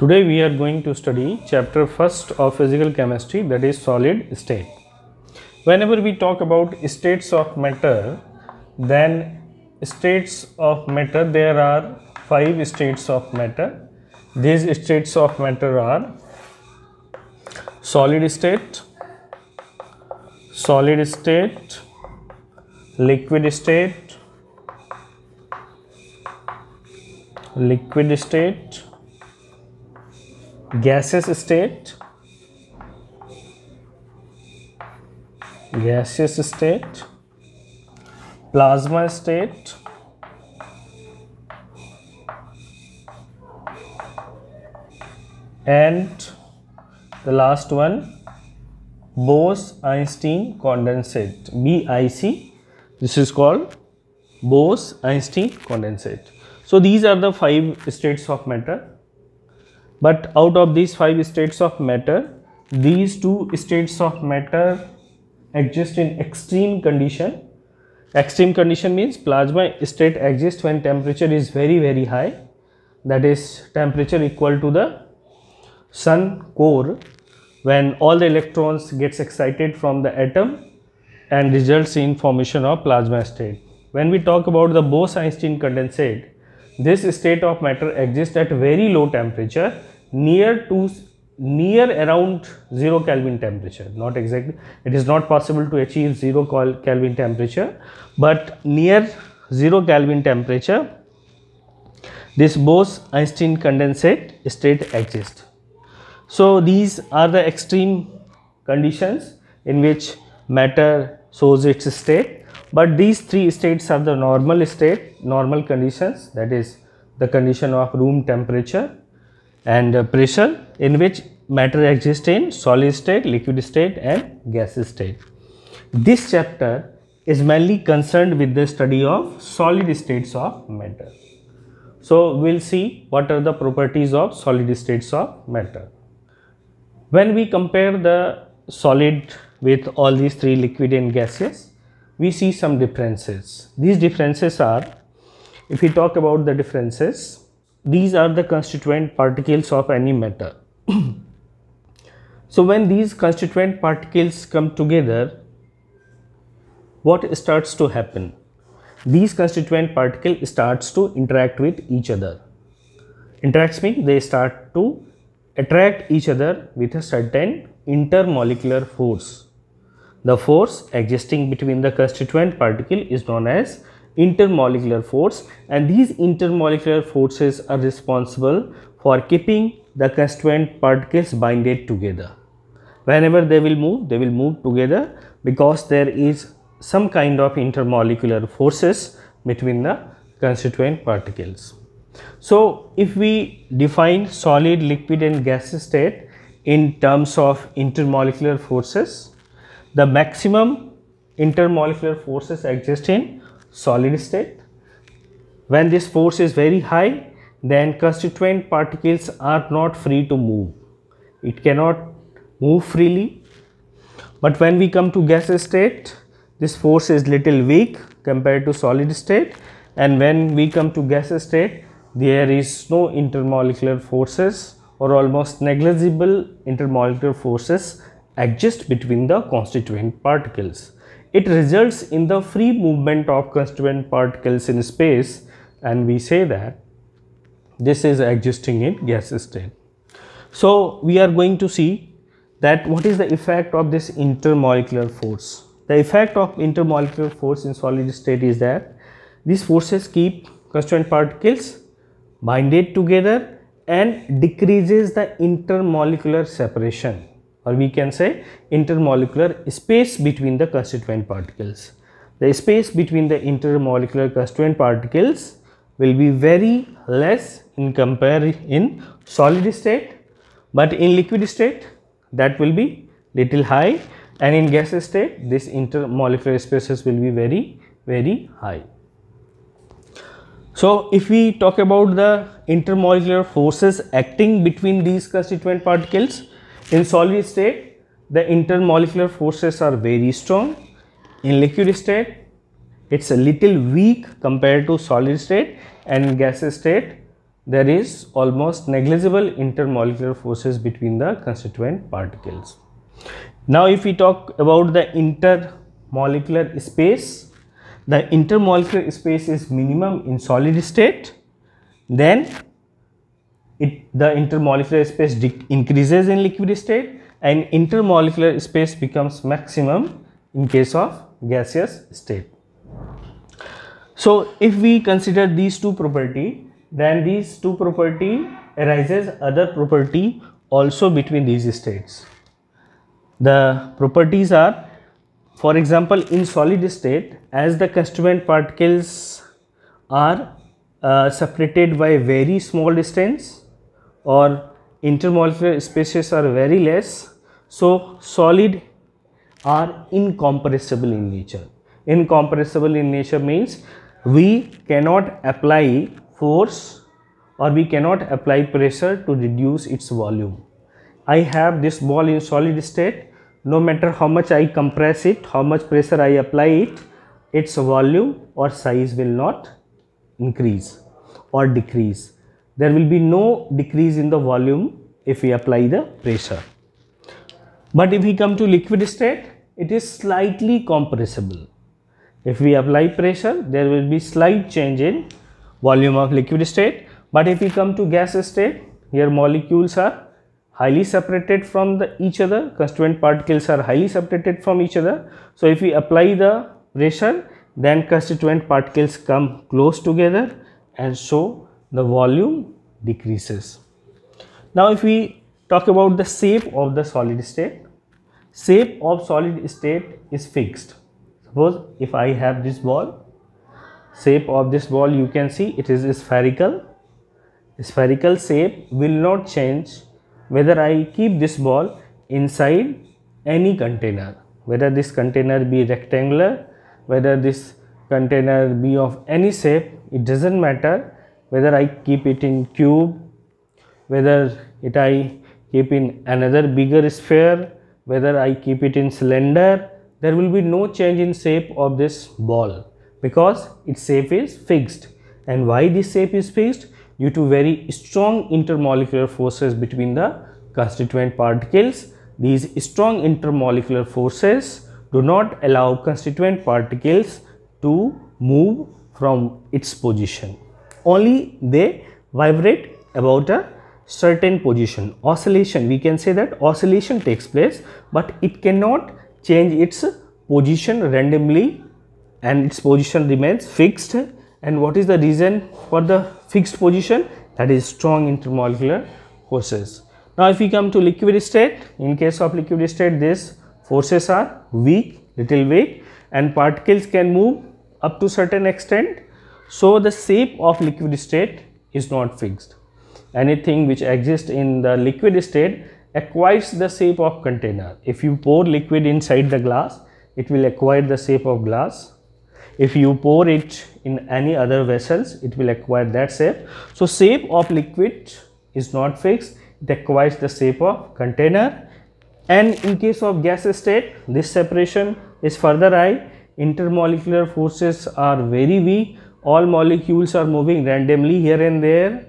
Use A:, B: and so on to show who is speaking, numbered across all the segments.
A: Today we are going to study chapter 1st of physical chemistry that is solid state. Whenever we talk about states of matter then states of matter there are 5 states of matter. These states of matter are solid state, solid state, liquid state, liquid state gaseous state gaseous state plasma state and the last one Bose-Einstein condensate BIC this is called Bose-Einstein condensate so these are the five states of matter but out of these five states of matter these two states of matter exist in extreme condition extreme condition means plasma state exists when temperature is very very high that is temperature equal to the sun core when all the electrons gets excited from the atom and results in formation of plasma state when we talk about the Bose-Einstein condensate this state of matter exists at very low temperature near to near around 0 Kelvin temperature not exactly it is not possible to achieve 0 Kelvin temperature but near 0 Kelvin temperature this Bose-Einstein condensate state exists. So these are the extreme conditions in which matter shows its state but these three states are the normal state normal conditions that is the condition of room temperature and pressure in which matter exists in solid state, liquid state and gas state. This chapter is mainly concerned with the study of solid states of matter. So, we will see what are the properties of solid states of matter. When we compare the solid with all these three liquid and gases, we see some differences. These differences are, if we talk about the differences, these are the constituent particles of any matter so when these constituent particles come together what starts to happen these constituent particle starts to interact with each other interacts mean they start to attract each other with a certain intermolecular force the force existing between the constituent particle is known as intermolecular force and these intermolecular forces are responsible for keeping the constituent particles binded together. Whenever they will move, they will move together because there is some kind of intermolecular forces between the constituent particles. So, if we define solid, liquid and gaseous state in terms of intermolecular forces, the maximum intermolecular forces exist in solid state. When this force is very high, then constituent particles are not free to move. It cannot move freely. But when we come to gas state, this force is little weak compared to solid state and when we come to gas state, there is no intermolecular forces or almost negligible intermolecular forces exist between the constituent particles. It results in the free movement of constituent particles in space and we say that this is existing in gas state. So, we are going to see that what is the effect of this intermolecular force. The effect of intermolecular force in solid state is that these forces keep constituent particles binded together and decreases the intermolecular separation or we can say intermolecular space between the constituent particles. The space between the intermolecular constituent particles will be very less in compare in solid state but in liquid state that will be little high and in gas state this intermolecular spaces will be very very high. So, if we talk about the intermolecular forces acting between these constituent particles, in solid state, the intermolecular forces are very strong. In liquid state, it's a little weak compared to solid state and gas state there is almost negligible intermolecular forces between the constituent particles. Now if we talk about the intermolecular space, the intermolecular space is minimum in solid state, then the intermolecular space increases in liquid state and intermolecular space becomes maximum in case of gaseous state. So, if we consider these two property, then these two property arises other property also between these states. The properties are, for example, in solid state, as the constituent particles are uh, separated by very small distance, or intermolecular spaces are very less. So, solid are incompressible in nature. Incompressible in nature means we cannot apply force or we cannot apply pressure to reduce its volume. I have this ball in solid state no matter how much I compress it, how much pressure I apply it, its volume or size will not increase or decrease there will be no decrease in the volume if we apply the pressure. But if we come to liquid state, it is slightly compressible. If we apply pressure, there will be slight change in volume of liquid state. But if we come to gas state, here molecules are highly separated from the each other, constituent particles are highly separated from each other. So if we apply the pressure, then constituent particles come close together and so the volume decreases. Now if we talk about the shape of the solid state, shape of solid state is fixed. Suppose if I have this ball, shape of this ball you can see it is spherical. Spherical shape will not change whether I keep this ball inside any container, whether this container be rectangular, whether this container be of any shape, it doesn't matter whether I keep it in cube whether it I keep in another bigger sphere whether I keep it in cylinder there will be no change in shape of this ball because its shape is fixed and why this shape is fixed due to very strong intermolecular forces between the constituent particles these strong intermolecular forces do not allow constituent particles to move from its position only they vibrate about a certain position oscillation we can say that oscillation takes place but it cannot change its position randomly and its position remains fixed and what is the reason for the fixed position that is strong intermolecular forces now if we come to liquid state in case of liquid state these forces are weak little weak and particles can move up to certain extent so the shape of liquid state is not fixed. Anything which exists in the liquid state acquires the shape of container. If you pour liquid inside the glass, it will acquire the shape of glass. If you pour it in any other vessels, it will acquire that shape. So shape of liquid is not fixed. It acquires the shape of container. And in case of gas state, this separation is further high. Intermolecular forces are very weak all molecules are moving randomly here and there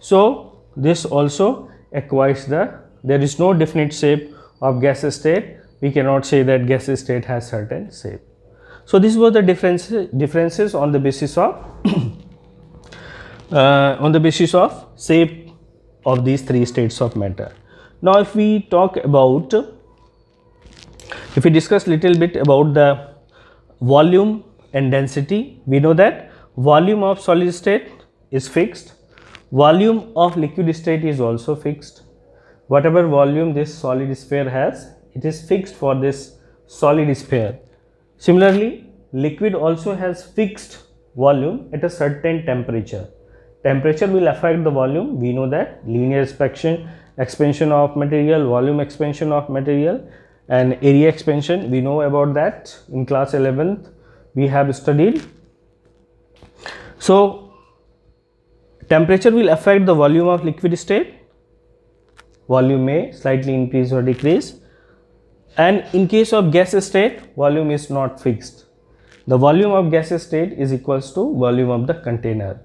A: so this also acquires the there is no definite shape of gas state we cannot say that gas state has certain shape so this was the difference differences on the basis of uh, on the basis of shape of these three states of matter now if we talk about if we discuss little bit about the volume and density we know that volume of solid state is fixed volume of liquid state is also fixed whatever volume this solid sphere has it is fixed for this solid sphere similarly liquid also has fixed volume at a certain temperature temperature will affect the volume we know that linear expansion expansion of material volume expansion of material and area expansion we know about that in class 11th we have studied so, temperature will affect the volume of liquid state, volume may slightly increase or decrease and in case of gas state volume is not fixed. The volume of gas state is equals to volume of the container.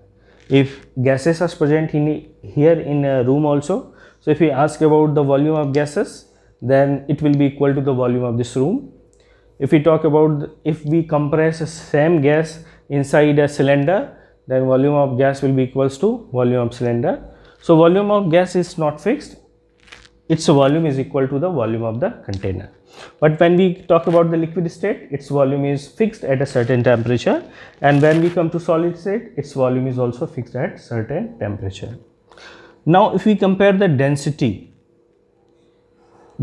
A: If gases are present in here in a room also, so if we ask about the volume of gases then it will be equal to the volume of this room. If we talk about if we compress the same gas inside a cylinder then volume of gas will be equals to volume of cylinder. So, volume of gas is not fixed, its volume is equal to the volume of the container. But when we talk about the liquid state, its volume is fixed at a certain temperature and when we come to solid state, its volume is also fixed at certain temperature. Now, if we compare the density,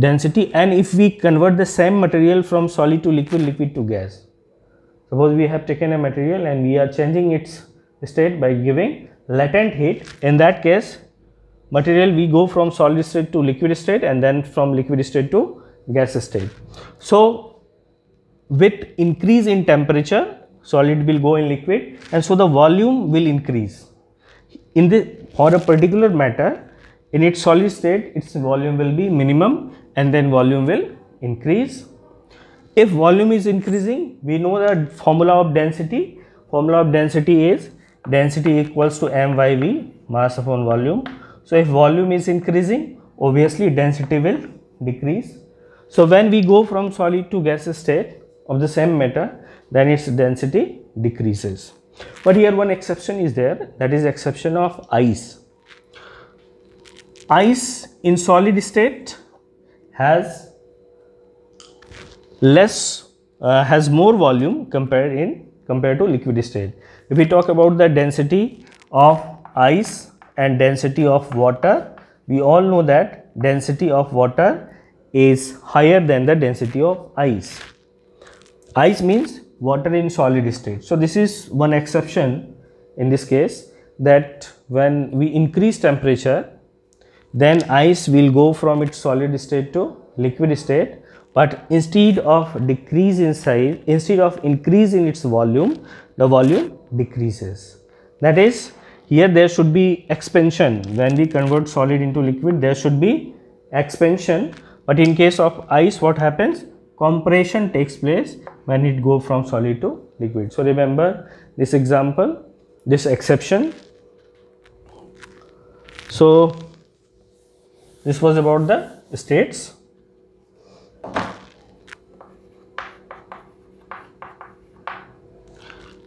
A: density and if we convert the same material from solid to liquid, liquid to gas. Suppose we have taken a material and we are changing its state by giving latent heat. In that case, material we go from solid state to liquid state and then from liquid state to gas state. So, with increase in temperature, solid will go in liquid and so the volume will increase. In the for a particular matter, in its solid state, its volume will be minimum and then volume will increase. If volume is increasing, we know the formula of density. Formula of density is density equals to MYV, mass upon volume. So, if volume is increasing, obviously density will decrease. So, when we go from solid to gas state of the same matter, then its density decreases. But here one exception is there, that is exception of ice. Ice in solid state has less, uh, has more volume compared in, compared to liquid state if we talk about the density of ice and density of water, we all know that density of water is higher than the density of ice. Ice means water in solid state. So, this is one exception in this case that when we increase temperature, then ice will go from its solid state to liquid state but instead of decrease in size instead of increase in its volume the volume decreases. That is here there should be expansion when we convert solid into liquid there should be expansion but in case of ice what happens compression takes place when it go from solid to liquid. So, remember this example this exception. So, this was about the states.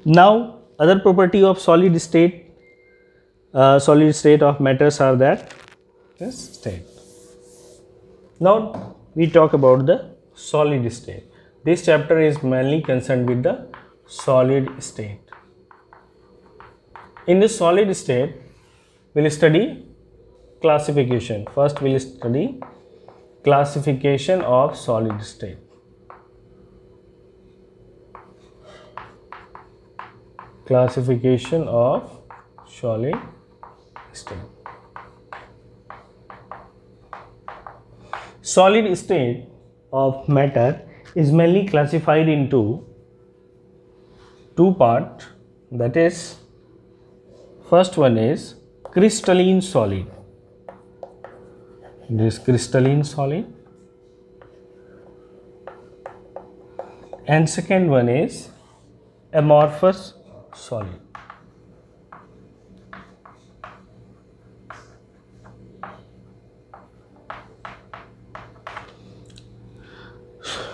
A: Now, other property of solid state uh, solid state of matters are that yes state. Now we talk about the solid state. This chapter is mainly concerned with the solid state. In the solid state, we will study classification. First, we will study classification of solid state. classification of Scholle state. Solid state of matter is mainly classified into two part that is first one is crystalline solid this crystalline solid and second one is amorphous solid.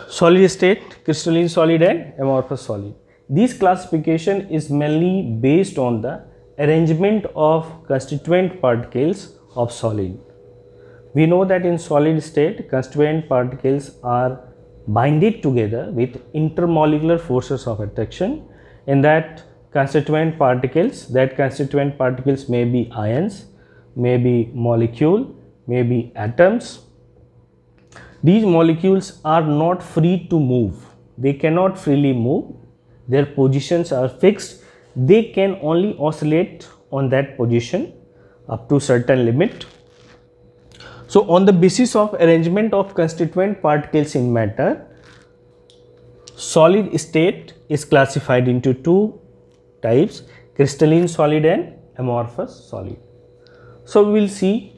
A: Solid state, crystalline solid and amorphous solid. This classification is mainly based on the arrangement of constituent particles of solid. We know that in solid state, constituent particles are binded together with intermolecular forces of attraction and that constituent particles that constituent particles may be ions may be molecule may be atoms these molecules are not free to move they cannot freely move their positions are fixed they can only oscillate on that position up to certain limit so on the basis of arrangement of constituent particles in matter solid state is classified into two types crystalline solid and amorphous solid. So, we will see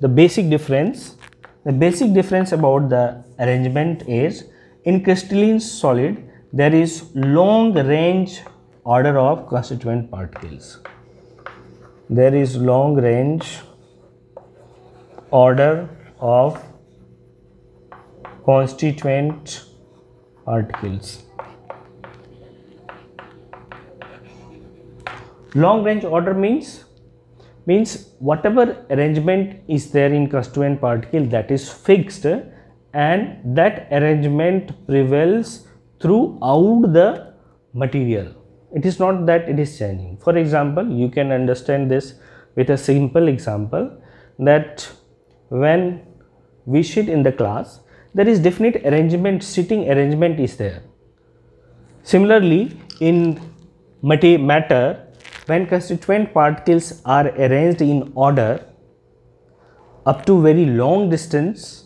A: the basic difference. The basic difference about the arrangement is in crystalline solid there is long range order of constituent particles. There is long range order of constituent particles long range order means means whatever arrangement is there in constituent particle that is fixed and that arrangement prevails throughout the material it is not that it is changing for example you can understand this with a simple example that when we sit in the class there is definite arrangement sitting arrangement is there similarly in matter when constituent particles are arranged in order up to very long distance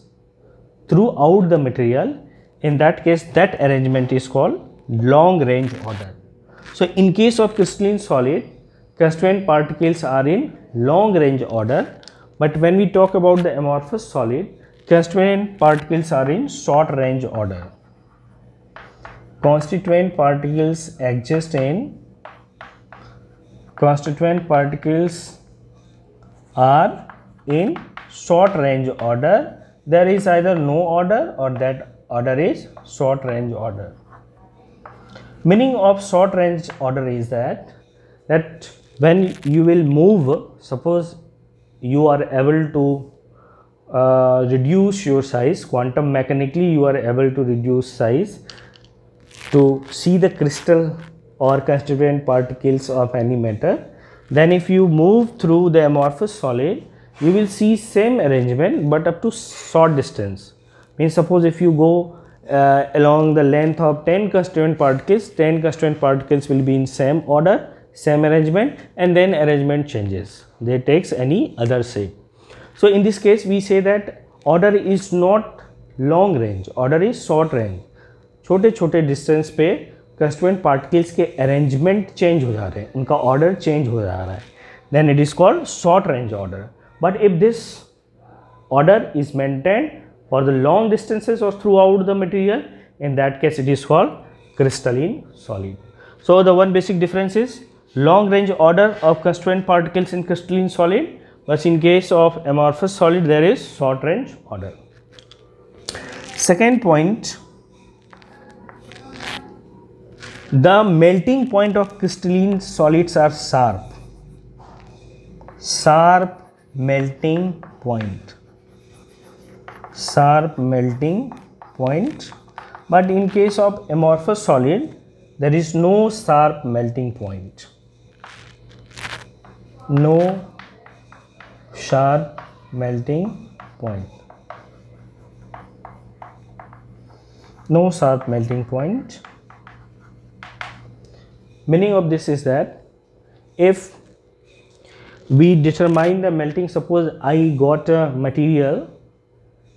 A: throughout the material, in that case that arrangement is called long range order. So in case of crystalline solid, constituent particles are in long range order but when we talk about the amorphous solid, constituent particles are in short range order. Constituent particles exist in constituent particles are in short range order there is either no order or that order is short range order meaning of short range order is that that when you will move suppose you are able to uh, reduce your size quantum mechanically you are able to reduce size to see the crystal or constituent particles of any matter. Then if you move through the amorphous solid, you will see same arrangement but up to short distance. Means suppose if you go uh, along the length of 10 constituent particles, 10 constituent particles will be in same order, same arrangement and then arrangement changes. They takes any other shape. So in this case we say that order is not long range, order is short range. छोटे छोटे distance पे constituent particles के arrangement change हो जा रहे हैं उनका order change हो जा रहा है then it is called short range order but if this order is maintain for the long distances और throughout the material in that case it is called crystalline solid so the one basic difference is long range order of constituent particles in crystalline solid बस in case of amorphous solid there is short range order second point The melting point of crystalline solids are sharp. Sharp melting point. Sharp melting point. But in case of amorphous solid, there is no sharp melting point. No sharp melting point. No sharp melting point meaning of this is that if we determine the melting suppose I got a material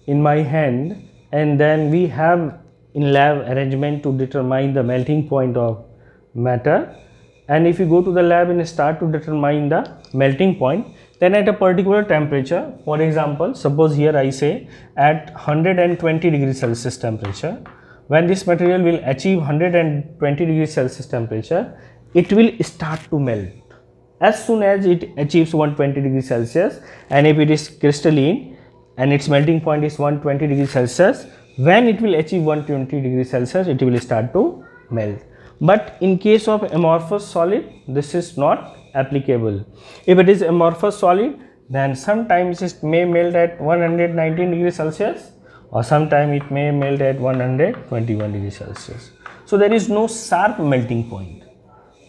A: in my hand and then we have in lab arrangement to determine the melting point of matter and if you go to the lab and start to determine the melting point then at a particular temperature for example suppose here I say at 120 degrees Celsius temperature when this material will achieve 120 degrees Celsius temperature, it will start to melt as soon as it achieves 120 degrees Celsius and if it is crystalline and its melting point is 120 degrees Celsius, when it will achieve 120 degrees Celsius, it will start to melt. But in case of amorphous solid, this is not applicable. If it is amorphous solid, then sometimes it may melt at 119 degrees Celsius or sometime it may melt at 121 degrees Celsius. So there is no sharp melting point.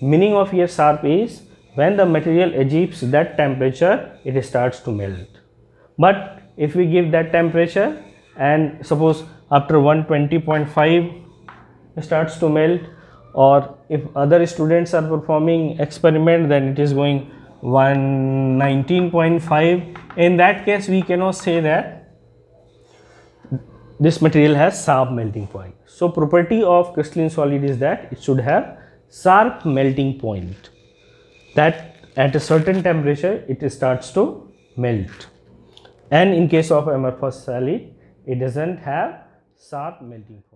A: Meaning of here sharp is when the material achieves that temperature it starts to melt. But if we give that temperature and suppose after 120.5 starts to melt or if other students are performing experiment then it is going 119.5 in that case we cannot say that this material has sharp melting point. So property of crystalline solid is that it should have sharp melting point that at a certain temperature it starts to melt and in case of amorphous solid it doesn't have sharp melting point.